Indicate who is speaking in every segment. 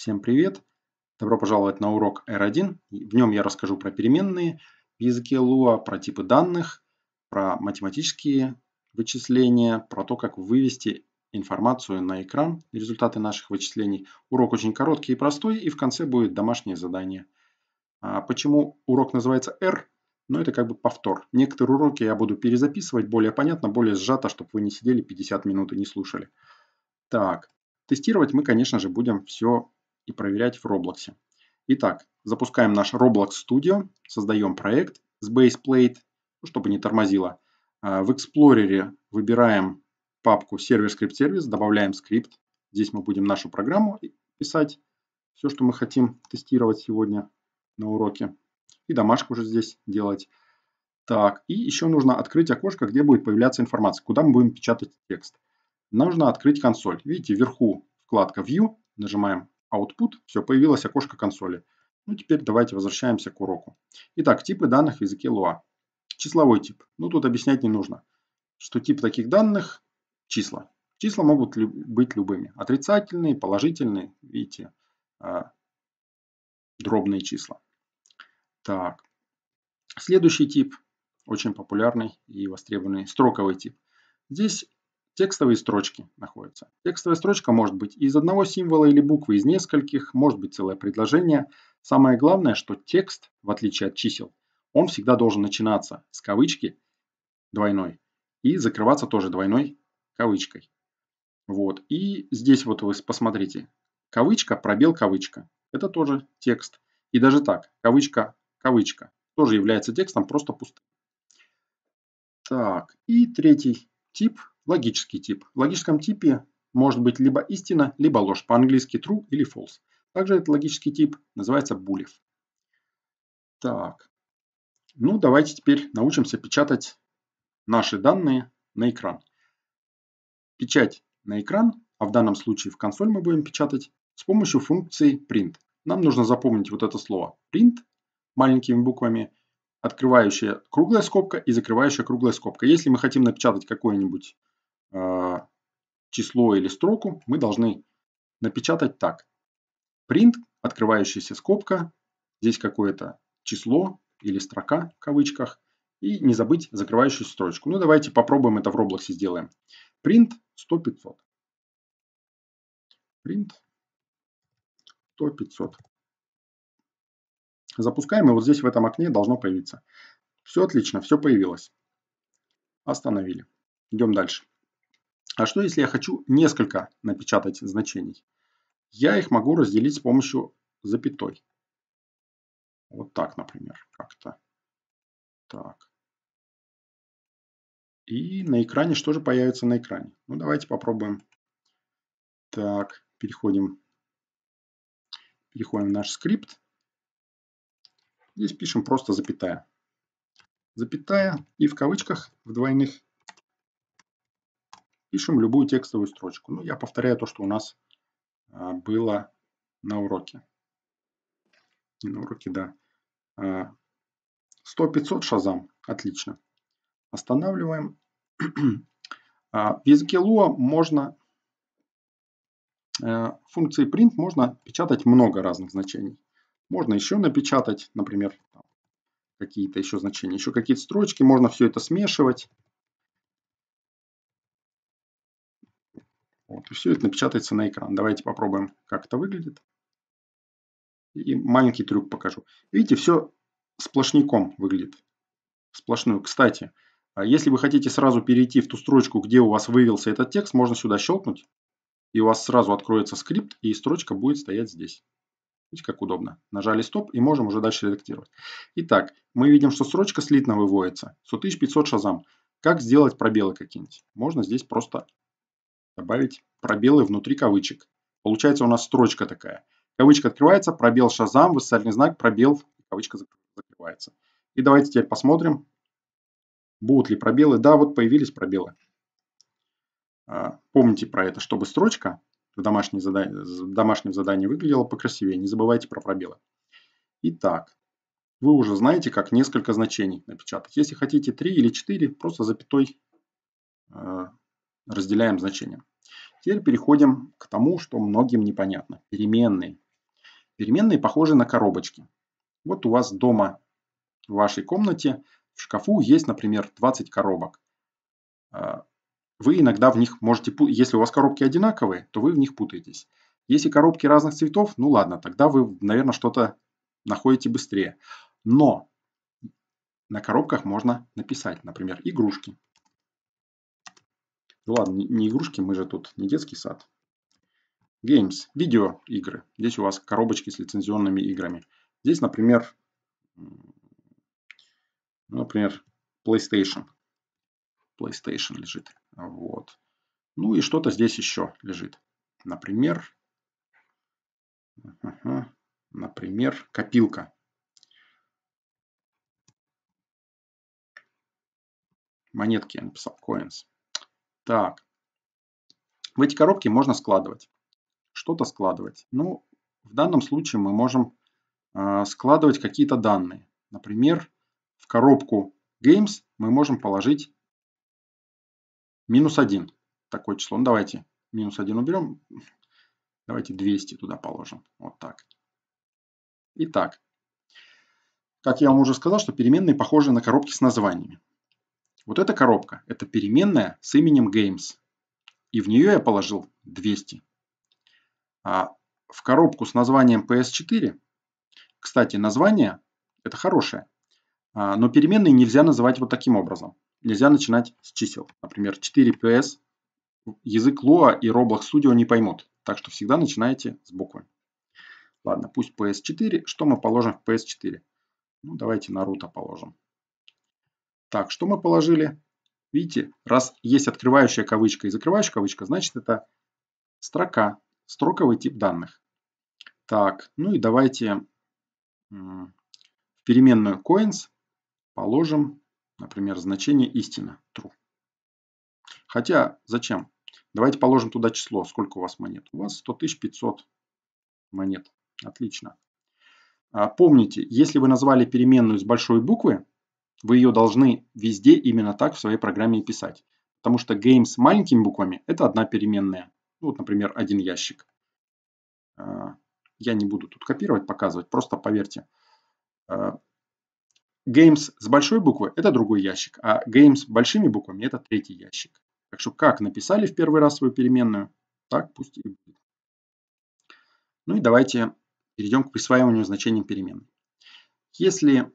Speaker 1: Всем привет! Добро пожаловать на урок R1. В нем я расскажу про переменные в языке Lua, про типы данных, про математические вычисления, про то, как вывести информацию на экран, результаты наших вычислений. Урок очень короткий и простой, и в конце будет домашнее задание. А почему урок называется R? Но ну, это как бы повтор. Некоторые уроки я буду перезаписывать более понятно, более сжато, чтобы вы не сидели 50 минут и не слушали. Так, тестировать мы, конечно же, будем все и проверять в Roblox. Итак, запускаем наш Roblox Studio, создаем проект с Baseplate, ну, чтобы не тормозило. А, в Explorer выбираем папку сервер скрипт сервис, добавляем скрипт. Здесь мы будем нашу программу писать, все, что мы хотим тестировать сегодня на уроке. И домашку уже здесь делать. Так, и еще нужно открыть окошко, где будет появляться информация, куда мы будем печатать текст. Нужно открыть консоль. Видите, вверху вкладка View, нажимаем output, все, появилось окошко консоли. Ну, теперь давайте возвращаемся к уроку. Итак, типы данных в языке Lua. Числовой тип. Ну, тут объяснять не нужно, что тип таких данных – числа. Числа могут ли, быть любыми. Отрицательные, положительные, видите, а, дробные числа. Так. Следующий тип, очень популярный и востребованный, строковый тип. Здесь Текстовые строчки находятся. Текстовая строчка может быть из одного символа или буквы, из нескольких, может быть целое предложение. Самое главное, что текст, в отличие от чисел, он всегда должен начинаться с кавычки двойной и закрываться тоже двойной кавычкой. Вот. И здесь вот вы посмотрите. Кавычка, пробел, кавычка. Это тоже текст. И даже так, кавычка, кавычка. Тоже является текстом, просто пустым. Так, и третий тип Логический тип. В логическом типе может быть либо истина, либо ложь, по-английски true или false. Также этот логический тип называется булев. Так, ну давайте теперь научимся печатать наши данные на экран. Печать на экран, а в данном случае в консоль мы будем печатать с помощью функции print. Нам нужно запомнить вот это слово print маленькими буквами, открывающая круглая скобка и закрывающая круглая скобка. Если мы хотим напечатать какое-нибудь а, число или строку мы должны напечатать так. Print, открывающаяся скобка, здесь какое-то число или строка в кавычках, и не забыть закрывающую строчку. Ну давайте попробуем это в Roblox сделаем. Print 100-500. Print
Speaker 2: 100-500. Запускаем, и вот здесь в этом окне
Speaker 1: должно появиться. Все отлично, все появилось. Остановили. Идем дальше. А что, если я хочу несколько напечатать значений? Я их могу разделить с помощью запятой. Вот так, например,
Speaker 2: как-то. Так. И на экране что же появится на экране? Ну, давайте попробуем. Так, переходим. Переходим в наш скрипт. Здесь пишем просто
Speaker 1: запятая. Запятая и в кавычках, в двойных, Пишем любую текстовую строчку. Ну, я повторяю то, что у нас а, было на уроке. Не на уроке, да. 100-500 а, шазам. Отлично. Останавливаем. А, в языке Lua можно э, функции print можно печатать много разных значений. Можно еще напечатать, например, какие-то еще значения, еще какие-то строчки. Можно все это смешивать. Вот, и все это напечатается на экран. Давайте попробуем, как это выглядит. И маленький трюк покажу. Видите, все сплошняком выглядит. Сплошную. Кстати, а если вы хотите сразу перейти в ту строчку, где у вас вывелся этот текст, можно сюда щелкнуть, и у вас сразу откроется скрипт, и строчка будет стоять здесь. Видите, как удобно. Нажали стоп, и можем уже дальше редактировать. Итак, мы видим, что строчка слитно выводится. 1500 шазам. Как сделать пробелы какие-нибудь? Можно здесь просто добавить пробелы внутри кавычек. Получается у нас строчка такая. Кавычка открывается, пробел шазам, восклицательный знак, пробел, кавычка закрывается. И давайте теперь посмотрим, будут ли пробелы. Да, вот появились пробелы. А, помните про это, чтобы строчка в домашнем задании, в домашнем задании выглядела покрасивее. Не забывайте про пробелы. Итак, вы уже знаете, как несколько значений напечатать. Если хотите 3 или 4, просто запятой а, разделяем значением. Теперь переходим к тому, что многим непонятно. Переменные. Переменные похожи на коробочки. Вот у вас дома, в вашей комнате, в шкафу есть, например, 20 коробок. А, вы иногда в них можете, если у вас коробки одинаковые, то вы в них путаетесь. Если коробки разных цветов, ну ладно, тогда вы, наверное, что-то находите быстрее. Но на коробках можно написать, например, игрушки. Ну ладно, не игрушки, мы же тут не детский сад. Games, видеоигры. Здесь у вас коробочки с лицензионными играми. Здесь, например, ну, например, PlayStation. PlayStation лежит. Вот. Ну и что-то здесь еще лежит. Например, ага, например, копилка.
Speaker 2: Монетки я написал, coins.
Speaker 1: Так. В эти коробки можно складывать. Что-то складывать. Ну, в данном случае мы можем э, складывать какие-то данные. Например, в коробку games мы можем положить минус 1. Такое число. Ну, давайте минус 1 уберем. Давайте 200 туда положим. Вот так. Итак, как я вам уже сказал, что переменные похожи на коробки с названиями. Вот эта коробка – это переменная с именем games. И в нее я положил 200. А в коробку с названием PS4, кстати, название – это хорошее, а, но переменные нельзя называть вот таким образом. Нельзя начинать с чисел. Например, 4PS язык Lua и Roblox Studio не поймут. Так что всегда начинайте с буквы. Ладно, пусть PS4. Что мы положим в PS4? Ну, давайте Наруто положим. Так, что мы положили? Видите, раз есть открывающая кавычка и закрывающая кавычка, значит это строка, строковый тип данных. Так, ну и давайте в переменную coins положим, например, значение истина, true. Хотя зачем? Давайте положим туда число. Сколько у вас монет? У вас 100 500 монет. Отлично. А, помните, если вы назвали переменную с большой буквы, вы ее должны везде именно так в своей программе писать. Потому что game с маленькими буквами – это одна переменная. Ну, вот, например, один ящик. А, я не буду тут копировать, показывать, просто поверьте. А, games с большой буквы – это другой ящик, а games с большими буквами – это третий ящик. Так что как написали в первый раз свою переменную, так пусть и будет. Ну и давайте перейдем к присваиванию значений переменной. Если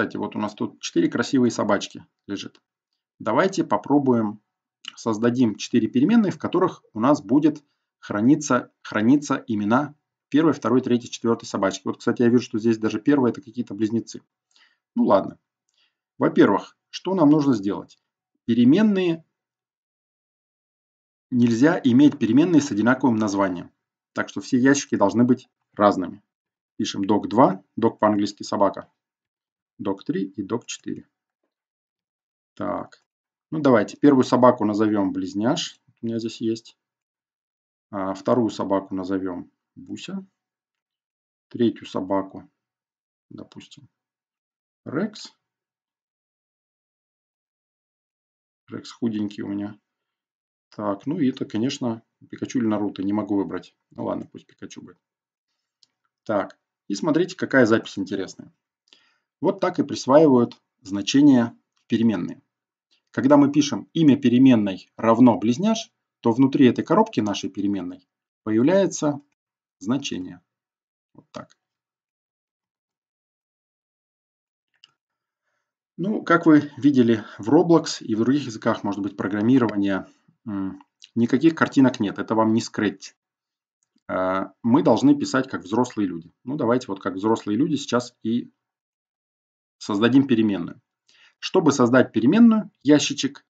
Speaker 1: кстати, вот у нас тут 4 красивые собачки лежит. Давайте попробуем создадим 4 переменные, в которых у нас будет храниться, храниться имена первой, второй, третьей, четвертой собачки. Вот, кстати, я вижу, что здесь даже первая – это какие-то близнецы. Ну ладно. Во-первых, что нам нужно сделать? Переменные нельзя иметь переменные с одинаковым названием. Так что все ящики должны быть разными. Пишем doc2, Dog 2 dog по английски собака, Док-3 и док-4. Так. Ну, давайте. Первую собаку назовем близняш. У меня здесь есть. А, вторую собаку назовем Буся. Третью собаку, допустим,
Speaker 2: Рекс. Рекс худенький
Speaker 1: у меня. Так, ну и это, конечно, Пикачу или Наруто. Не могу выбрать. Ну ладно, пусть Пикачу будет. Так, и смотрите, какая запись интересная. Вот так и присваивают значение переменные. Когда мы пишем имя переменной равно близняш, то внутри этой коробки нашей переменной появляется значение. Вот так. Ну, как вы видели в Roblox и в других языках, может быть, программирования, никаких картинок нет. Это вам не Scratch. А, мы должны писать как взрослые люди. Ну, давайте вот как взрослые люди сейчас и создадим переменную. Чтобы создать переменную, ящичек,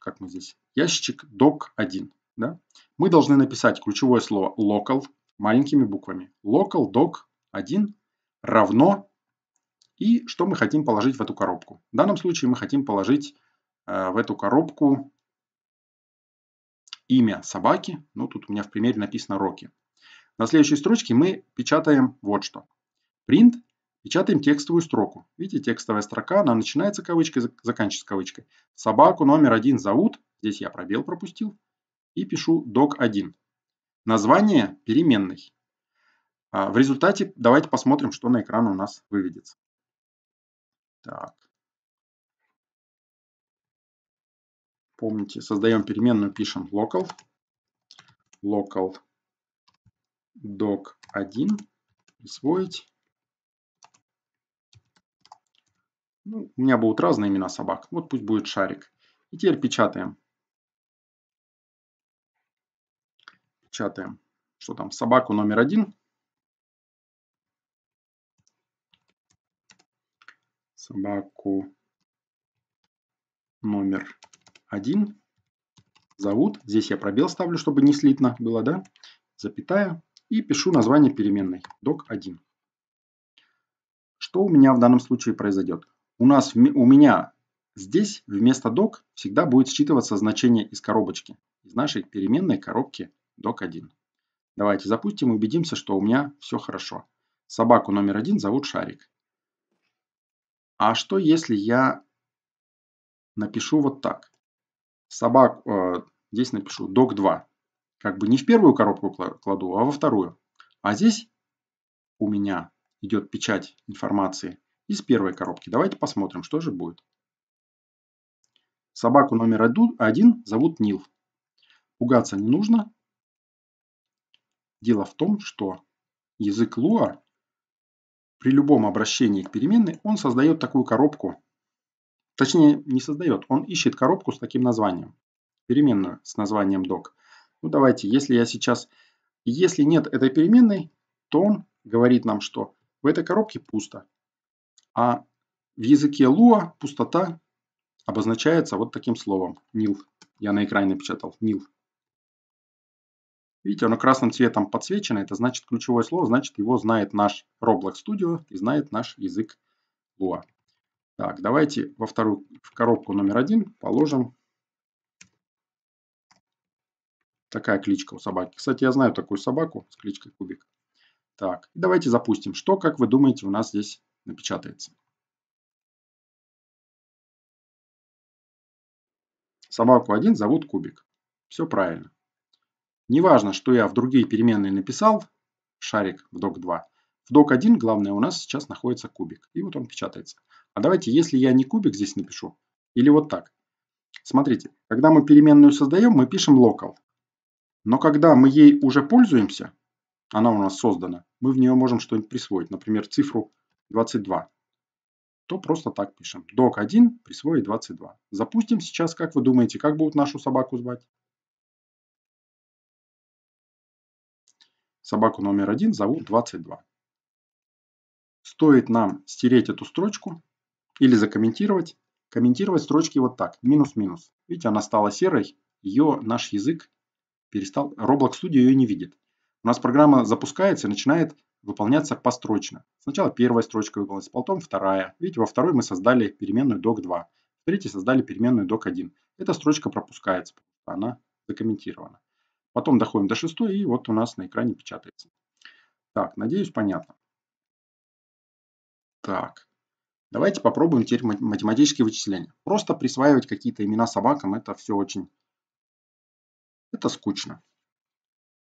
Speaker 1: как мы здесь, ящичек doc1. Да? Мы должны написать ключевое слово local маленькими буквами. Local doc1 равно и что мы хотим положить в эту коробку. В данном случае мы хотим положить э, в эту коробку имя собаки. Ну, тут у меня в примере написано Рокки. На следующей строчке мы печатаем вот что. Print Печатаем текстовую строку. Видите, текстовая строка, она начинается кавычкой, заканчивается кавычкой. Собаку номер один зовут, здесь я пробел пропустил, и пишу doc1. Название переменной. А, в результате давайте посмотрим, что на экран у нас выведется. Так. Помните, создаем переменную, пишем local. Local doc1. Присвоить. Ну, у меня будут разные имена собак. Вот пусть будет шарик. И теперь
Speaker 2: печатаем. Печатаем. Что там? Собаку номер один.
Speaker 1: Собаку номер один. Зовут. Здесь я пробел ставлю, чтобы не слитно было, да? Запятая. И пишу название переменной. Док1. Что у меня в данном случае произойдет? у нас, у меня здесь вместо doc всегда будет считываться значение из коробочки, из нашей переменной коробки doc1. Давайте запустим и убедимся, что у меня все хорошо. Собаку номер один зовут Шарик. А что если я напишу вот так? Собак, э, здесь напишу doc2. Как бы не в первую коробку кладу, а во вторую. А здесь у меня идет печать информации из первой коробки. Давайте посмотрим, что же будет. Собаку номер один зовут Нил. Пугаться не нужно. Дело в том, что язык Луа при любом обращении к переменной он создает такую коробку. Точнее, не создает, он ищет коробку с таким названием. Переменную с названием doc. Ну давайте, если я сейчас... Если нет этой переменной, то он говорит нам, что в этой коробке пусто. А в языке Луа пустота обозначается вот таким словом – нил. Я на экране напечатал – нил. Видите, оно красным цветом подсвечено. Это значит ключевое слово, значит его знает наш Roblox Studio и знает наш язык Lua. Так, давайте во вторую, в коробку номер один положим такая кличка у собаки. Кстати, я знаю такую собаку с кличкой Кубик. Так, давайте запустим. Что, как вы думаете, у нас здесь напечатается. Собаку 1 зовут Кубик. Все правильно. Неважно, что я в другие переменные написал, шарик в док 2, в док 1 главное у нас сейчас находится кубик. И вот он печатается. А давайте, если я не кубик здесь напишу, или вот так. Смотрите, когда мы переменную создаем, мы пишем local. Но когда мы ей уже пользуемся, она у нас создана, мы в нее можем что-нибудь присвоить. Например, цифру 22, то просто так пишем. Doc1 присвоить 22. Запустим сейчас, как вы думаете,
Speaker 2: как будут нашу собаку звать?
Speaker 1: Собаку номер один зовут 22. Стоит нам стереть эту строчку или закомментировать. Комментировать строчки вот так, минус-минус. Видите, она стала серой, ее наш язык перестал, Roblox Studio ее не видит. У нас программа запускается и начинает выполняться построчно. Сначала первая строчка выполнилась, потом вторая. Видите, во второй мы создали переменную doc2, в третьей создали переменную doc1. Эта строчка пропускается, она закомментирована. Потом доходим до шестой, и вот у нас на экране печатается. Так, надеюсь, понятно. Так, давайте попробуем теперь математические вычисления. Просто присваивать какие-то имена собакам, это все очень... Это скучно.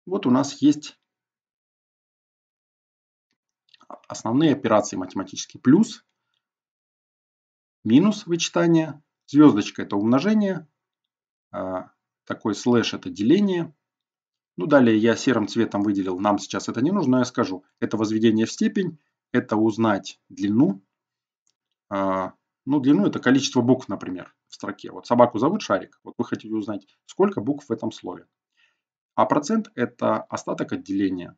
Speaker 1: Вот у нас есть
Speaker 2: основные операции математические плюс,
Speaker 1: минус вычитание, звездочка это умножение, а, такой слэш это деление. Ну далее я серым цветом выделил, нам сейчас это не нужно, а я скажу. Это возведение в степень, это узнать длину. А, ну длину это количество букв, например, в строке. Вот собаку зовут Шарик, вот вы хотите узнать, сколько букв в этом слове. А процент это остаток отделения.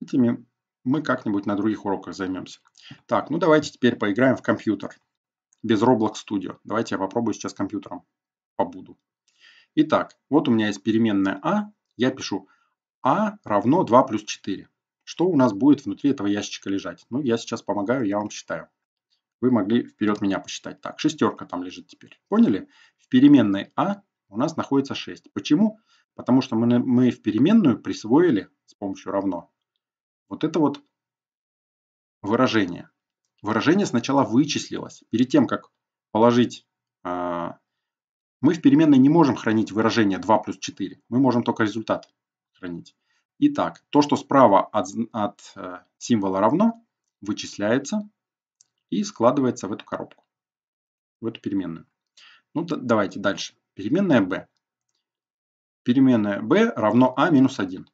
Speaker 1: Этими мы как-нибудь на других уроках займемся. Так, ну давайте теперь поиграем в компьютер. Без Roblox Studio. Давайте я попробую сейчас компьютером побуду. Итак, вот у меня есть переменная А. Я пишу А равно 2 плюс 4. Что у нас будет внутри этого ящичка лежать? Ну, я сейчас помогаю, я вам считаю. Вы могли вперед меня посчитать. Так, шестерка там лежит теперь. Поняли? В переменной А у нас находится 6. Почему? Потому что мы, мы в переменную присвоили с помощью равно вот это вот выражение. Выражение сначала вычислилось. Перед тем, как положить... А, мы в переменной не можем хранить выражение 2 плюс 4. Мы можем только результат хранить. Итак, то, что справа от, от э, символа равно, вычисляется и складывается в эту коробку, в эту переменную. Ну, да, давайте дальше. Переменная b. Переменная b равно a а минус 1.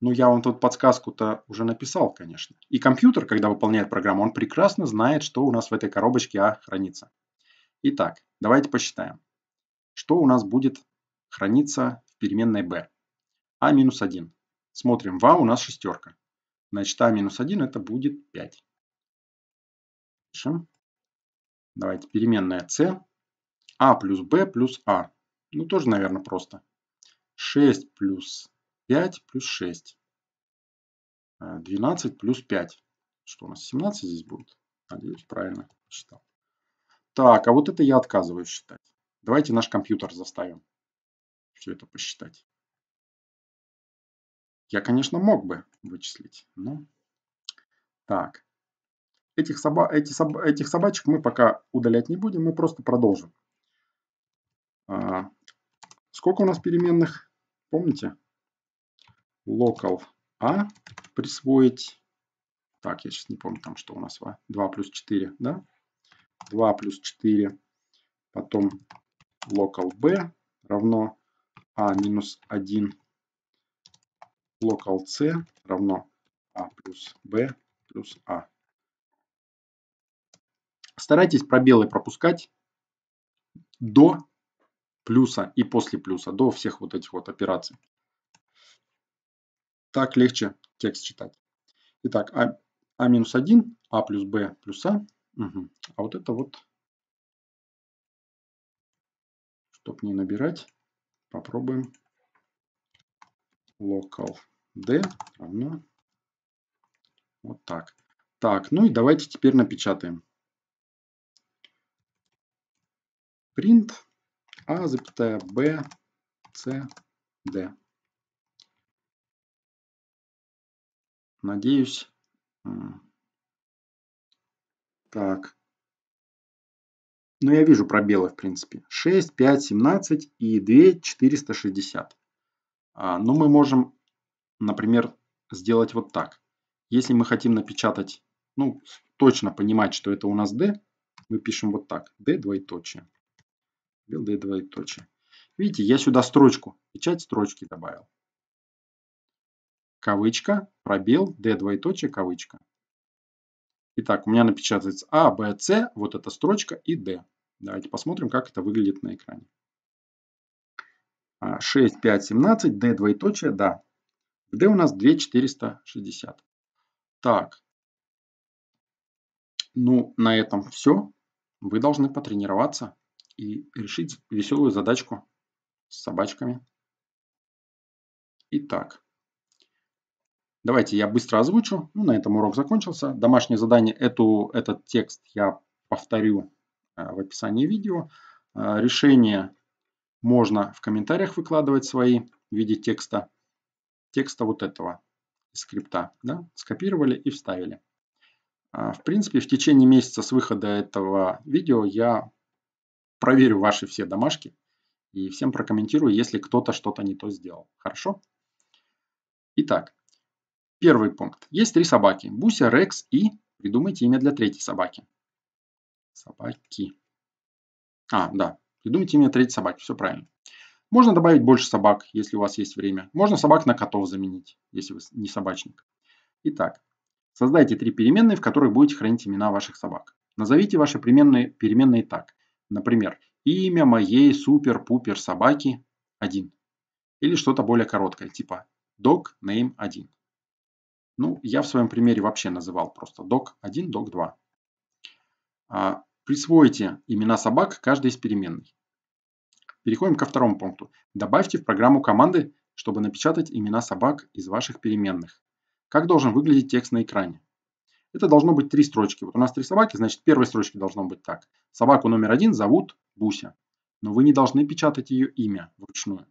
Speaker 1: Но ну, я вам тут подсказку-то уже написал, конечно. И компьютер, когда выполняет программу, он прекрасно знает, что у нас в этой коробочке А хранится. Итак, давайте посчитаем. Что у нас будет храниться в переменной B? А минус 1. Смотрим, вам у нас шестерка. Значит, А минус 1 это будет 5. Пишем. Давайте переменная С. А плюс Б плюс А. Ну, тоже, наверное, просто. 6 плюс 5 плюс 6. 12 э, плюс 5. Что у нас, 17 здесь будет? Надеюсь, правильно считал. Так, а вот это я отказываюсь считать. Давайте наш компьютер заставим все это посчитать. Я, конечно, мог бы вычислить, но... Так. Этих, соба... Эти соб... Этих собачек мы пока удалять не будем, мы просто продолжим. А... Сколько у нас переменных? Помните? local a а присвоить. Так, я сейчас не помню, там что у нас. 2 а. плюс 4, да? 2 плюс 4. Потом local b равно a а минус 1. Local c равно a плюс b плюс a. Старайтесь пробелы пропускать до плюса и после плюса, до всех вот этих вот операций. Так легче текст читать. Итак, А, а минус 1, А плюс
Speaker 2: Б плюс А. Угу. А вот это вот,
Speaker 1: чтобы не набирать, попробуем local d равно вот так. Так, ну и давайте
Speaker 2: теперь напечатаем. Print а запятая b, c, d. надеюсь.
Speaker 1: Так. Ну, я вижу пробелы, в принципе. 6, 5, 17 и 2, 460. А, но ну, мы можем, например, сделать вот так. Если мы хотим напечатать, ну, точно понимать, что это у нас D, мы пишем вот так. D двоеточие. D двоеточие. Видите, я сюда строчку, печать строчки добавил кавычка, пробел, D двоеточие, кавычка. Итак, у меня напечатается А, Б, С, вот эта строчка и D. Давайте посмотрим, как это выглядит на экране. 6, 5, 17, D двоеточие, да. В D у нас 2460. Так. Ну, на этом все. Вы должны потренироваться и решить веселую задачку с собачками. Итак. Давайте я быстро озвучу. Ну, на этом урок закончился. Домашнее задание, эту, этот текст я повторю э, в описании видео. Э, решение можно в комментариях выкладывать свои в виде текста, текста вот этого скрипта. Да? Скопировали и вставили. Э, в принципе, в течение месяца с выхода этого видео я проверю ваши все домашки и всем прокомментирую, если кто-то что-то не то сделал. Хорошо? Итак, Первый пункт. Есть три собаки. Буся, Рекс и... Придумайте имя для третьей собаки. Собаки. А, да. Придумайте имя третьей собаки. Все правильно. Можно добавить больше собак, если у вас есть время. Можно собак на котов заменить, если вы не собачник. Итак, создайте три переменные, в которых будете хранить имена ваших собак. Назовите ваши переменные, переменные так. Например, имя моей супер-пупер собаки 1. Или что-то более короткое, типа dog name 1. Ну, я в своем примере вообще называл просто док 1 док 2 а, Присвойте имена собак каждой из переменных. Переходим ко второму пункту. Добавьте в программу команды, чтобы напечатать имена собак из ваших переменных. Как должен выглядеть текст на экране? Это должно быть три строчки. Вот у нас три собаки, значит, первой строчке должно быть так. Собаку номер один зовут Буся. Но вы не должны печатать ее имя вручную.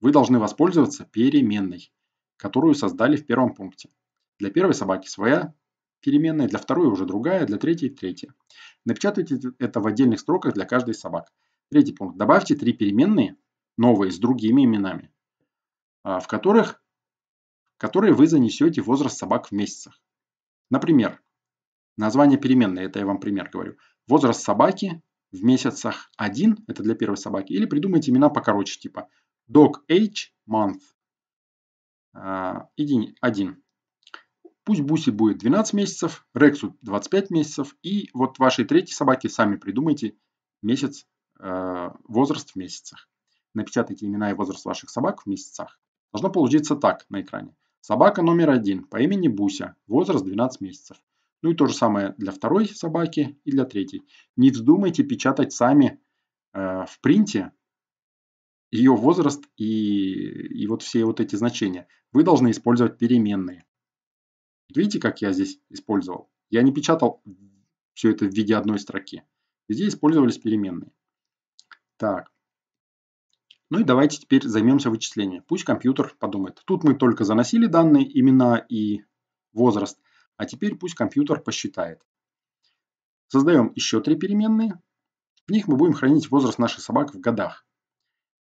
Speaker 1: Вы должны воспользоваться переменной которую создали в первом пункте. Для первой собаки своя переменная, для второй уже другая, для третьей третья. Напечатайте это в отдельных строках для каждой из собак. Третий пункт. Добавьте три переменные, новые, с другими именами, а, в которых, которые вы занесете возраст собак в месяцах. Например, название переменной, это я вам пример говорю. Возраст собаки в месяцах 1, это для первой собаки, или придумайте имена покороче, типа Dog Age Month, 1. А, Пусть Буси будет 12 месяцев, Рексу 25 месяцев, и вот вашей третьей собаке сами придумайте месяц, э, возраст в месяцах. Напечатайте имена и возраст ваших собак в месяцах. Должно получиться так на экране. Собака номер один по имени Буся, возраст 12 месяцев. Ну и то же самое для второй собаки и для третьей. Не вздумайте печатать сами э, в принте ее возраст и, и вот все вот эти значения. Вы должны использовать переменные. Видите, как я здесь использовал? Я не печатал все это в виде одной строки. Везде использовались переменные. Так. Ну и давайте теперь займемся вычислением. Пусть компьютер подумает. Тут мы только заносили данные, имена и возраст. А теперь пусть компьютер посчитает. Создаем еще три переменные. В них мы будем хранить возраст наших собак в годах.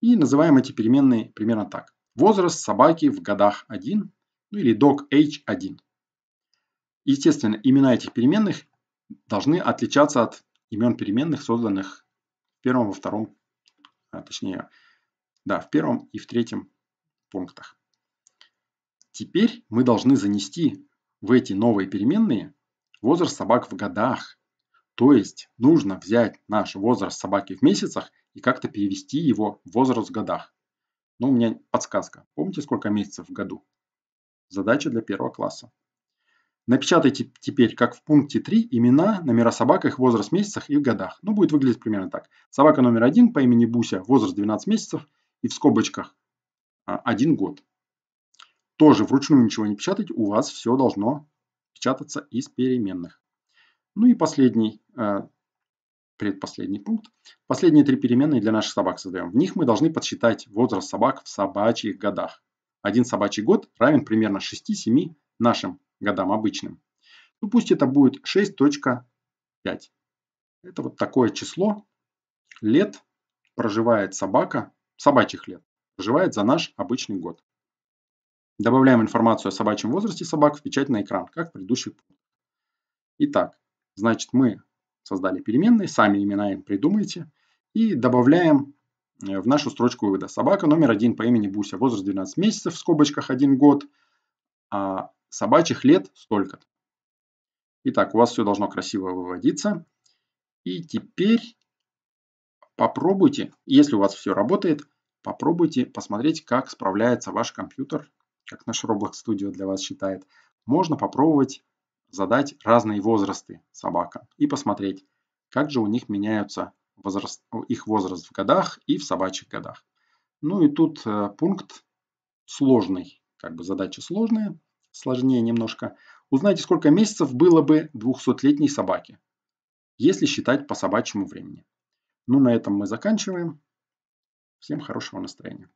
Speaker 1: И называем эти переменные примерно так. Возраст собаки в годах 1, ну или dog age 1. Естественно, имена этих переменных должны отличаться от имен переменных, созданных в первом, во втором, а, точнее, да, в первом и в третьем пунктах. Теперь мы должны занести в эти новые переменные возраст собак в годах. То есть нужно взять наш возраст собаки в месяцах и как-то перевести его возраст в годах. Ну у меня подсказка. Помните, сколько месяцев в году? Задача для первого класса. Напечатайте теперь, как в пункте 3, имена, номера собак, их возраст в месяцах и в годах. Ну, будет выглядеть примерно так. Собака номер 1 по имени Буся, возраст 12 месяцев и в скобочках 1 а, год. Тоже вручную ничего не печатать, у вас все должно печататься из переменных. Ну и последний, а, предпоследний пункт. Последние три переменные для наших собак создаем. В них мы должны подсчитать возраст собак в собачьих годах. Один собачий год равен примерно 6-7 нашим годам обычным. Ну пусть это будет 6.5. Это вот такое число лет проживает собака, собачьих лет, проживает за наш обычный год. Добавляем информацию о собачьем возрасте собак в печать на экран, как в предыдущих пунктах. Итак, значит мы создали переменные, сами имена им придумайте, и добавляем э, в нашу строчку вывода. Собака номер один по имени Буся, возраст 12 месяцев, в скобочках 1 год, а собачьих лет столько -то. Итак, у вас все должно красиво выводиться. И теперь попробуйте, если у вас все работает, попробуйте посмотреть, как справляется ваш компьютер, как наш Roblox Studio для вас считает. Можно попробовать задать разные возрасты собакам и посмотреть, как же у них меняются возраст, их возраст в годах и в собачьих годах. Ну и тут э, пункт сложный, как бы задача сложная, сложнее немножко. Узнайте, сколько месяцев было бы 200-летней собаке, если считать по собачьему времени. Ну, на этом мы заканчиваем.
Speaker 2: Всем хорошего настроения.